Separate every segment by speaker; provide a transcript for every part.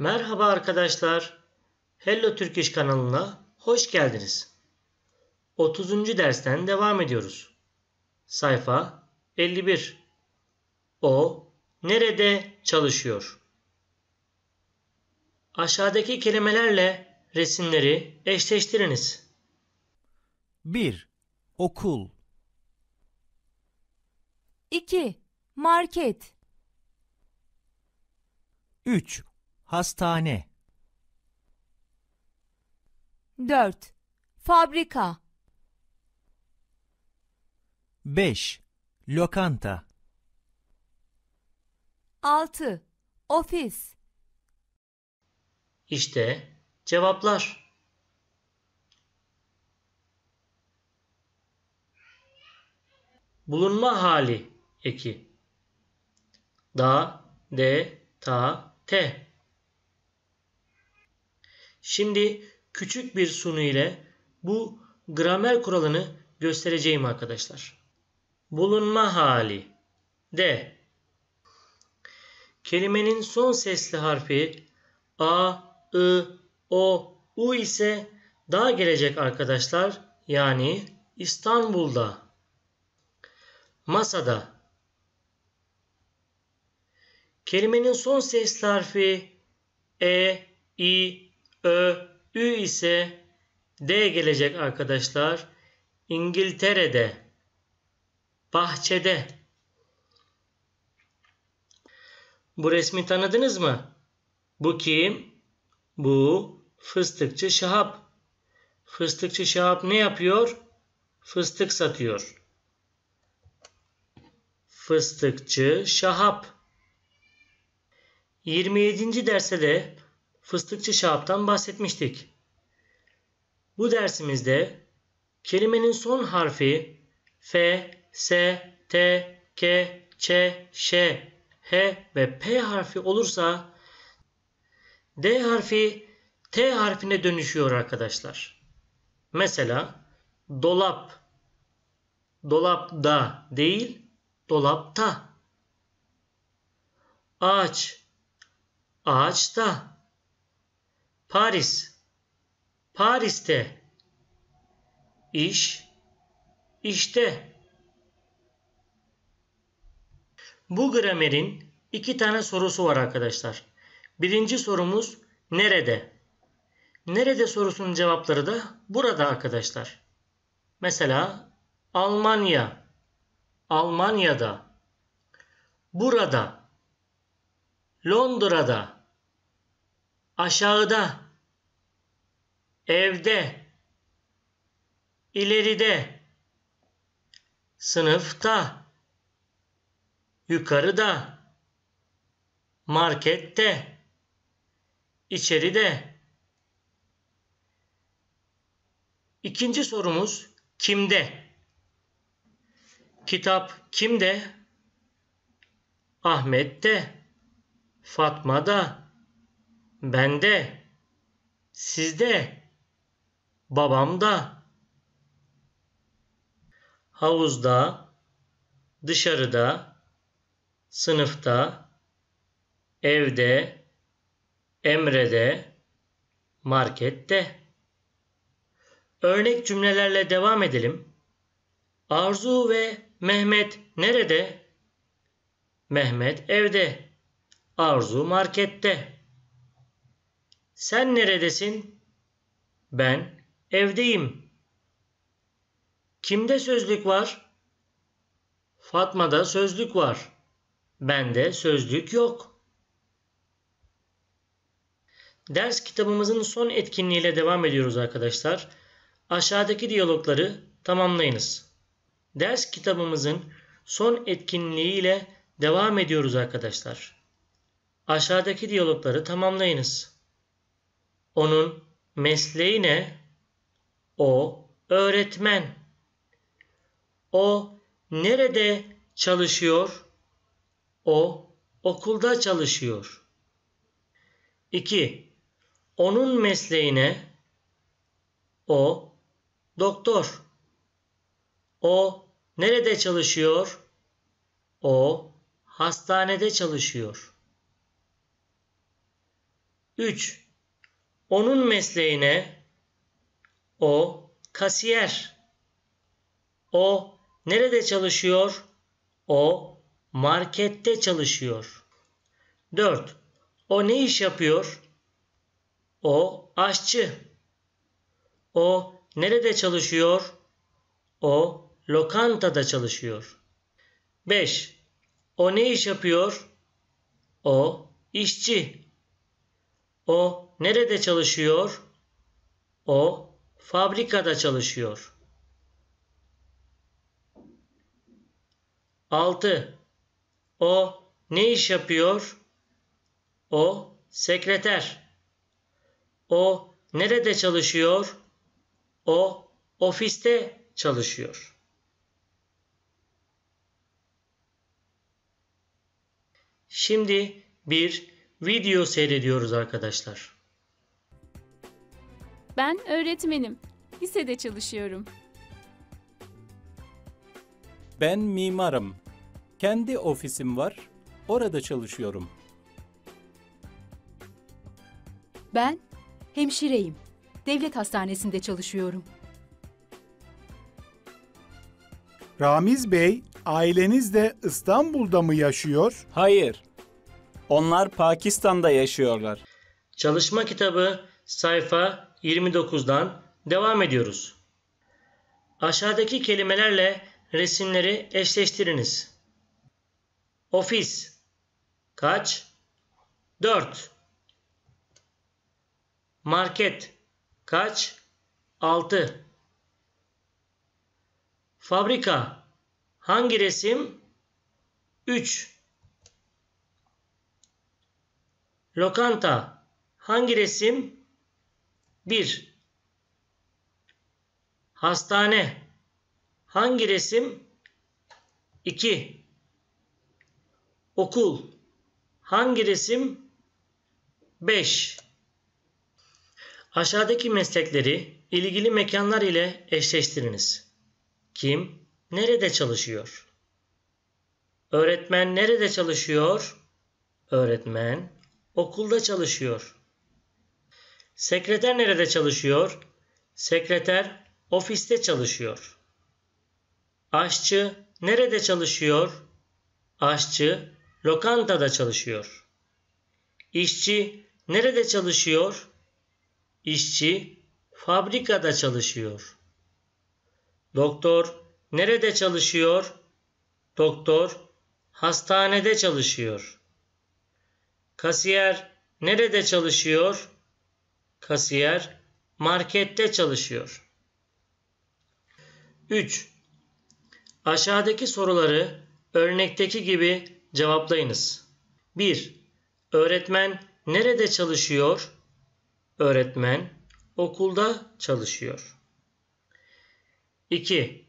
Speaker 1: Merhaba arkadaşlar. Hello Turkish kanalına hoş geldiniz. 30. dersten devam ediyoruz. Sayfa 51. O nerede çalışıyor? Aşağıdaki kelimelerle resimleri eşleştiriniz. 1. Okul 2. Market 3 hastane 4. Fabrika 5. Lokanta 6. Ofis İşte cevaplar. Bulunma hali eki. Da, de, ta, te. Şimdi küçük bir sunu ile bu gramer kuralını göstereceğim arkadaşlar. Bulunma hali D. Kelimenin son sesli harfi A, I, O, U ise daha gelecek arkadaşlar. Yani İstanbul'da, masada. Kelimenin son sesli harfi E, I, Ö, Ü ise D gelecek arkadaşlar. İngiltere'de, bahçede. Bu resmi tanıdınız mı? Bu kim? Bu fıstıkçı Şahap. Fıstıkçı Şahap ne yapıyor? Fıstık satıyor. Fıstıkçı Şahap. 27. derste de fıstıkçı Şahap'tan bahsetmiştik. Bu dersimizde kelimenin son harfi F, S, T, K, Ç, Ş, H ve P harfi olursa D harfi T harfine dönüşüyor arkadaşlar. Mesela dolap dolapta değil dolapta ağaç ağaçta Paris. Paris'te. iş. İşte. Bu gramerin iki tane sorusu var arkadaşlar. Birinci sorumuz nerede? Nerede sorusunun cevapları da burada arkadaşlar. Mesela Almanya, Almanya'da, burada, Londra'da, aşağıda, evde, ileride, sınıfta, yukarıda, markette, içeride. İkinci sorumuz kimde? Kitap kimde? Ahmet'te, Fatma'da, ben de, siz de, babam da, havuzda, dışarıda, sınıfta, evde, emrede, markette. Örnek cümlelerle devam edelim. Arzu ve Mehmet nerede? Mehmet evde. Arzu markette. Sen neredesin? Ben evdeyim. Kimde sözlük var? Fatma'da sözlük var. Bende sözlük yok. Ders kitabımızın son etkinliğiyle devam ediyoruz arkadaşlar. Aşağıdaki diyalogları tamamlayınız. Ders kitabımızın son etkinliğiyle devam ediyoruz arkadaşlar. Aşağıdaki diyalogları tamamlayınız. Onun mesleği ne? O öğretmen. O nerede çalışıyor? O okulda çalışıyor. 2. Onun mesleğine o doktor. O nerede çalışıyor? O hastanede çalışıyor. 3. Onun mesleğine o kasiyer. O nerede çalışıyor? O markette çalışıyor. 4. O ne iş yapıyor? O aşçı. O nerede çalışıyor? O lokantada çalışıyor. 5. O ne iş yapıyor? O işçi. O Nerede çalışıyor? O fabrikada çalışıyor. 6. O ne iş yapıyor? O sekreter. O nerede çalışıyor? O ofiste çalışıyor. Şimdi bir video seyrediyoruz arkadaşlar. Ben öğretmenim. Lisede çalışıyorum. Ben mimarım. Kendi ofisim var. Orada çalışıyorum. Ben hemşireyim. Devlet hastanesinde çalışıyorum. Ramiz Bey, aileniz de İstanbul'da mı yaşıyor? Hayır. Onlar Pakistan'da yaşıyorlar. Çalışma kitabı sayfa 29'dan devam ediyoruz. Aşağıdaki kelimelerle resimleri eşleştiriniz. Ofis kaç? 4. Market kaç? 6. Fabrika hangi resim? 3. Lokanta hangi resim? 1. Hastane. Hangi resim? 2. Okul. Hangi resim? 5. Aşağıdaki meslekleri ilgili mekanlar ile eşleştiriniz. Kim nerede çalışıyor? Öğretmen nerede çalışıyor? Öğretmen okulda çalışıyor. Sekreter nerede çalışıyor? Sekreter ofiste çalışıyor. Aşçı nerede çalışıyor? Aşçı lokantada çalışıyor. İşçi nerede çalışıyor? İşçi fabrikada çalışıyor. Doktor nerede çalışıyor? Doktor hastanede çalışıyor. Kasiyer nerede çalışıyor? Kasiyer markette çalışıyor. 3. Aşağıdaki soruları örnekteki gibi cevaplayınız. 1. Öğretmen nerede çalışıyor? Öğretmen okulda çalışıyor. 2.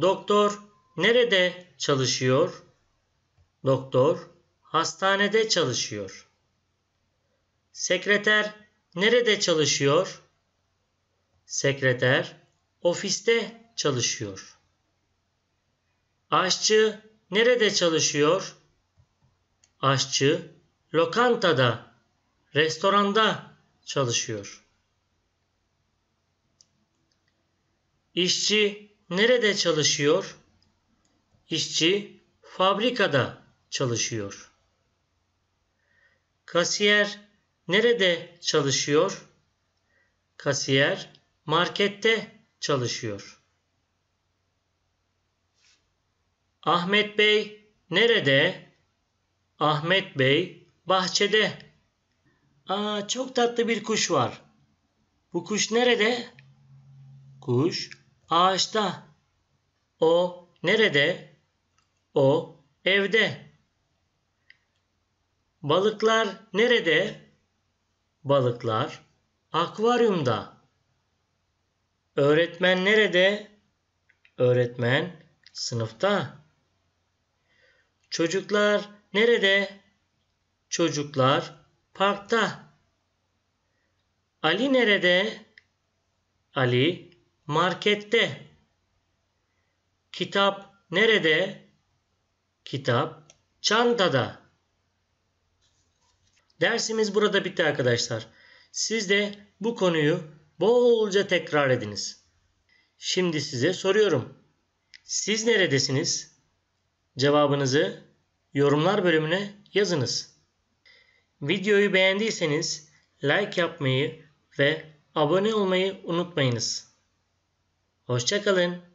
Speaker 1: Doktor nerede çalışıyor? Doktor hastanede çalışıyor. Sekreter Nerede çalışıyor? Sekreter ofiste çalışıyor. Aşçı nerede çalışıyor? Aşçı lokantada, restoranda çalışıyor. İşçi nerede çalışıyor? İşçi fabrikada çalışıyor. Kasiyer Nerede çalışıyor? Kasiyer markette çalışıyor. Ahmet Bey nerede? Ahmet Bey bahçede. Aa çok tatlı bir kuş var. Bu kuş nerede? Kuş ağaçta. O nerede? O evde. Balıklar nerede? balıklar akvaryumda. Öğretmen nerede? Öğretmen sınıfta. Çocuklar nerede? Çocuklar parkta. Ali nerede? Ali markette. Kitap nerede? Kitap çantada. Dersimiz burada bitti arkadaşlar. Siz de bu konuyu bolca tekrar ediniz. Şimdi size soruyorum. Siz neredesiniz? Cevabınızı yorumlar bölümüne yazınız. Videoyu beğendiyseniz like yapmayı ve abone olmayı unutmayınız. Hoşçakalın.